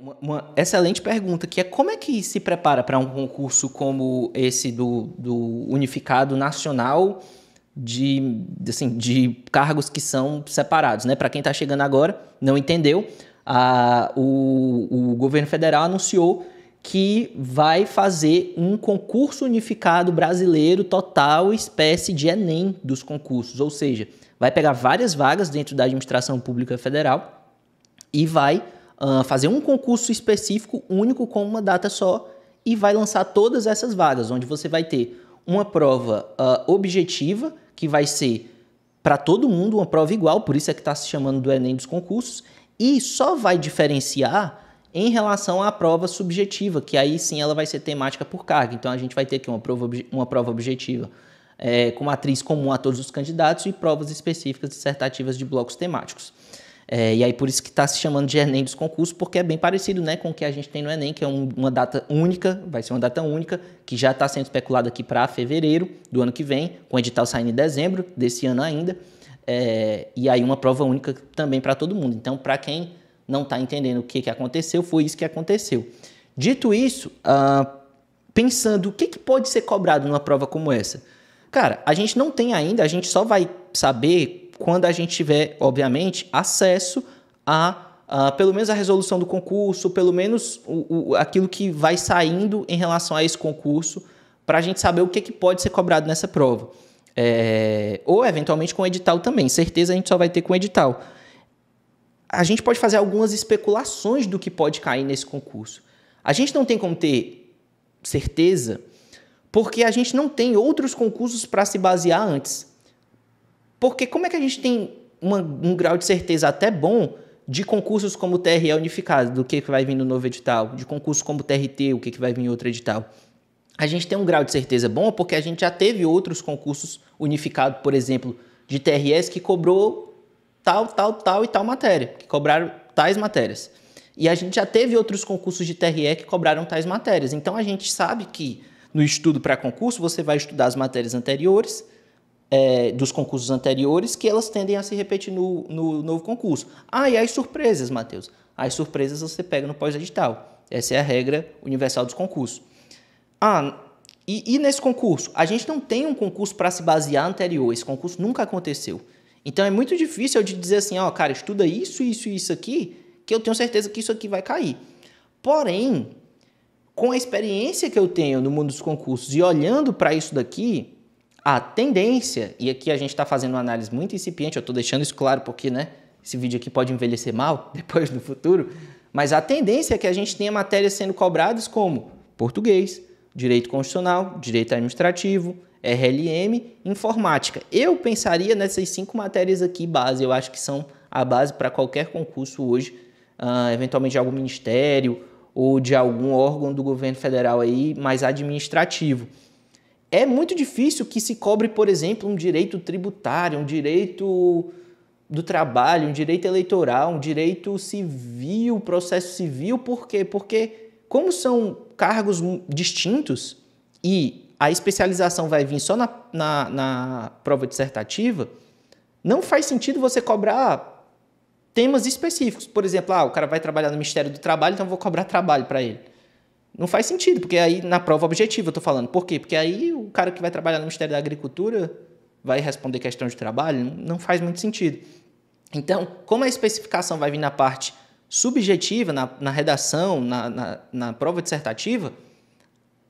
Uma, uma, excelente pergunta, que é como é que se prepara para um concurso como esse do, do Unificado Nacional de, assim, de cargos que são separados, né? Para quem está chegando agora, não entendeu, a, o, o governo federal anunciou que vai fazer um concurso unificado brasileiro total, espécie de Enem dos concursos, ou seja, vai pegar várias vagas dentro da administração pública federal e vai uh, fazer um concurso específico, único, com uma data só, e vai lançar todas essas vagas, onde você vai ter uma prova uh, objetiva, que vai ser para todo mundo uma prova igual, por isso é que está se chamando do Enem dos concursos, e só vai diferenciar em relação à prova subjetiva, que aí sim ela vai ser temática por carga. Então a gente vai ter aqui uma prova, uma prova objetiva é, com matriz comum a todos os candidatos e provas específicas dissertativas de blocos temáticos. É, e aí por isso que está se chamando de Enem dos concursos, porque é bem parecido né, com o que a gente tem no Enem, que é um, uma data única, vai ser uma data única, que já está sendo especulada aqui para fevereiro do ano que vem, com o edital saindo em dezembro desse ano ainda. É, e aí uma prova única também para todo mundo. Então, para quem não está entendendo o que, que aconteceu, foi isso que aconteceu. Dito isso, ah, pensando o que, que pode ser cobrado numa prova como essa, cara, a gente não tem ainda, a gente só vai saber quando a gente tiver, obviamente, acesso a pelo menos a resolução do concurso, pelo menos o, o, aquilo que vai saindo em relação a esse concurso, para a gente saber o que, que pode ser cobrado nessa prova. É, ou eventualmente com o edital também. Certeza a gente só vai ter com o edital. A gente pode fazer algumas especulações do que pode cair nesse concurso. A gente não tem como ter certeza, porque a gente não tem outros concursos para se basear antes. Porque como é que a gente tem uma, um grau de certeza até bom de concursos como o TRE unificado, do que, que vai vir no novo edital, de concursos como o TRT, o que, que vai vir em outro edital? A gente tem um grau de certeza bom porque a gente já teve outros concursos unificados, por exemplo, de TRS que cobrou tal, tal, tal e tal matéria, que cobraram tais matérias. E a gente já teve outros concursos de TRE que cobraram tais matérias. Então a gente sabe que no estudo para concurso você vai estudar as matérias anteriores é, dos concursos anteriores que elas tendem a se repetir no, no novo concurso. Ah, e as surpresas, Matheus. As surpresas você pega no pós-edital. Essa é a regra universal dos concursos. Ah, e, e nesse concurso? A gente não tem um concurso para se basear anterior. Esse concurso nunca aconteceu. Então é muito difícil eu dizer assim, ó, oh, cara, estuda isso, isso e isso aqui, que eu tenho certeza que isso aqui vai cair. Porém, com a experiência que eu tenho no mundo dos concursos e olhando para isso daqui, a tendência, e aqui a gente está fazendo uma análise muito incipiente, eu estou deixando isso claro porque né, esse vídeo aqui pode envelhecer mal depois no futuro, mas a tendência é que a gente tenha matérias sendo cobradas como português, direito constitucional, direito administrativo, RLM, informática. Eu pensaria nessas cinco matérias aqui base, eu acho que são a base para qualquer concurso hoje, uh, eventualmente de algum ministério ou de algum órgão do governo federal aí mais administrativo é muito difícil que se cobre, por exemplo, um direito tributário, um direito do trabalho, um direito eleitoral, um direito civil, processo civil, por quê? Porque como são cargos distintos e a especialização vai vir só na, na, na prova dissertativa, não faz sentido você cobrar temas específicos. Por exemplo, ah, o cara vai trabalhar no Ministério do Trabalho, então vou cobrar trabalho para ele. Não faz sentido, porque aí na prova objetiva eu estou falando. Por quê? Porque aí o cara que vai trabalhar no Ministério da Agricultura vai responder questão de trabalho? Não faz muito sentido. Então, como a especificação vai vir na parte subjetiva, na, na redação, na, na, na prova dissertativa,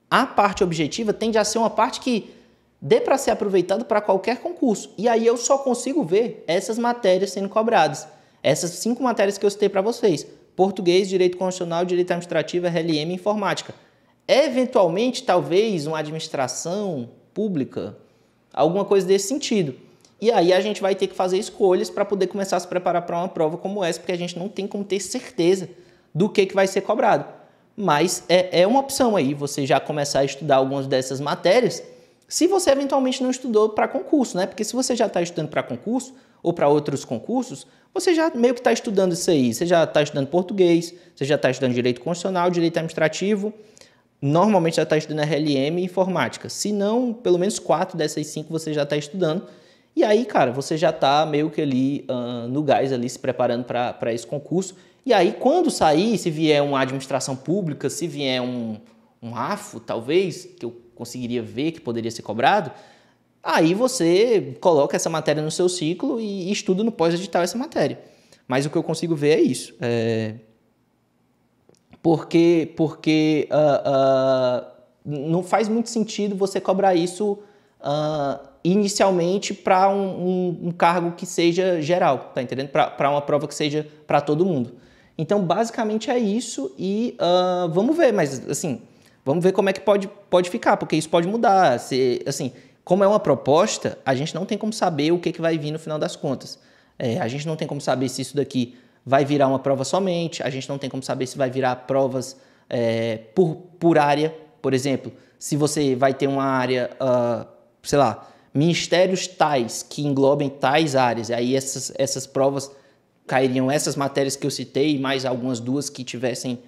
a parte objetiva tende a ser uma parte que dê para ser aproveitada para qualquer concurso. E aí eu só consigo ver essas matérias sendo cobradas. Essas cinco matérias que eu citei para vocês português, direito constitucional, direito administrativo, RLM e informática. Eventualmente, talvez, uma administração pública, alguma coisa desse sentido. E aí a gente vai ter que fazer escolhas para poder começar a se preparar para uma prova como essa, porque a gente não tem como ter certeza do que, que vai ser cobrado. Mas é, é uma opção aí você já começar a estudar algumas dessas matérias, se você eventualmente não estudou para concurso, né? Porque se você já está estudando para concurso, ou para outros concursos, você já meio que está estudando isso aí. Você já está estudando português, você já está estudando direito constitucional, direito administrativo. Normalmente já está estudando RLM e informática. Se não, pelo menos quatro dessas cinco você já está estudando. E aí, cara, você já está meio que ali uh, no gás, ali se preparando para esse concurso. E aí, quando sair, se vier uma administração pública, se vier um, um AFO, talvez, que eu conseguiria ver que poderia ser cobrado, Aí você coloca essa matéria no seu ciclo e estuda no pós-edital essa matéria. Mas o que eu consigo ver é isso. É... Porque, porque uh, uh, não faz muito sentido você cobrar isso uh, inicialmente para um, um, um, cargo que seja geral, tá entendendo? Para uma prova que seja para todo mundo. Então, basicamente é isso e vamos ver, mas assim, vamos ver como é que pode, pode ficar, porque isso pode mudar. Se, assim, como é uma proposta, a gente não tem como saber o que, que vai vir no final das contas. É, a gente não tem como saber se isso daqui vai virar uma prova somente, a gente não tem como saber se vai virar provas é, por, por área, por exemplo, se você vai ter uma área, uh, sei lá, ministérios tais, que englobem tais áreas, e aí essas, essas provas cairiam essas matérias que eu citei, mais algumas duas que tivessem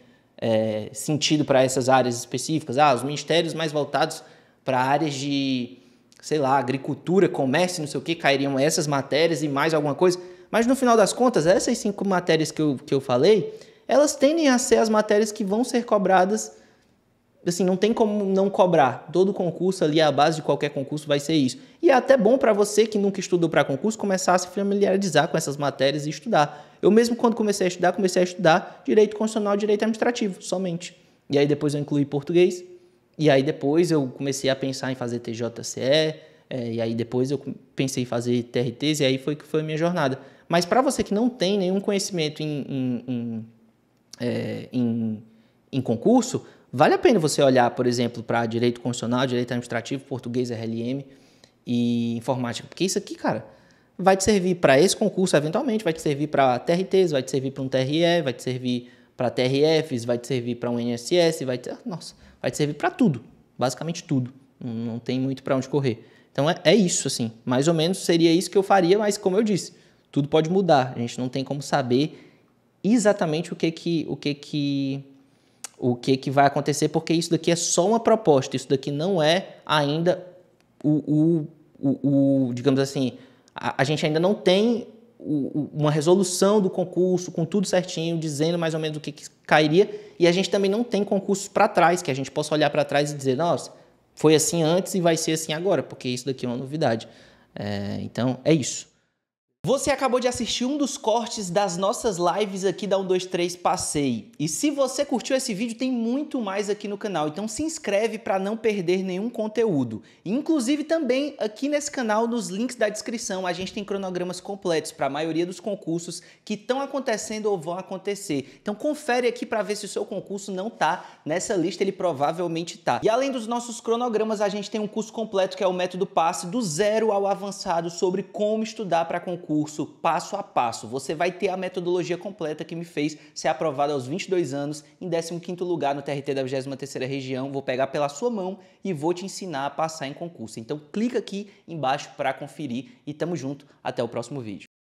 é, sentido para essas áreas específicas. Ah, os ministérios mais voltados para áreas de sei lá, agricultura, comércio, não sei o que, cairiam essas matérias e mais alguma coisa. Mas no final das contas, essas cinco matérias que eu, que eu falei, elas tendem a ser as matérias que vão ser cobradas. Assim, não tem como não cobrar. Todo concurso ali, a base de qualquer concurso vai ser isso. E é até bom para você que nunca estudou para concurso começar a se familiarizar com essas matérias e estudar. Eu mesmo, quando comecei a estudar, comecei a estudar direito constitucional e direito administrativo, somente. E aí depois eu incluí português, e aí depois eu comecei a pensar em fazer TJCE, é, e aí depois eu pensei em fazer TRTs, e aí foi que foi a minha jornada. Mas para você que não tem nenhum conhecimento em, em, em, é, em, em concurso, vale a pena você olhar, por exemplo, para direito constitucional, direito administrativo, português, RLM e informática, porque isso aqui, cara, vai te servir para esse concurso eventualmente, vai te servir para TRTs, vai te servir para um TRE, vai te servir para TRFs, vai te servir para um NSS, vai te... Nossa, vai te servir para tudo, basicamente tudo. Não tem muito para onde correr. Então é, é, isso, assim. Mais ou menos seria isso que eu faria, mas como eu disse, tudo pode mudar. A gente não tem como saber exatamente o que que o que que o que que vai acontecer, porque isso daqui é só uma proposta. Isso daqui não é ainda o, o, o, o digamos assim, a, a gente ainda não tem uma resolução do concurso, com tudo certinho, dizendo mais ou menos o que, que cairia, e a gente também não tem concursos para trás, que a gente possa olhar para trás e dizer, nossa, foi assim antes e vai ser assim agora, porque isso daqui é uma novidade. É, então, é isso. Você acabou de assistir um dos cortes das nossas lives aqui da 123 Passei. E se você curtiu esse vídeo, tem muito mais aqui no canal, então se inscreve para não perder nenhum conteúdo. Inclusive também aqui nesse canal, nos links da descrição, a gente tem cronogramas completos para a maioria dos concursos que estão acontecendo ou vão acontecer. Então confere aqui para ver se o seu concurso não tá nessa lista, ele provavelmente tá. E além dos nossos cronogramas, a gente tem um curso completo que é o método passe do zero ao avançado sobre como estudar para concurso curso passo a passo. Você vai ter a metodologia completa que me fez ser aprovado aos 22 anos em 15º lugar no TRT da 23ª região. Vou pegar pela sua mão e vou te ensinar a passar em concurso. Então clica aqui embaixo para conferir e tamo junto até o próximo vídeo.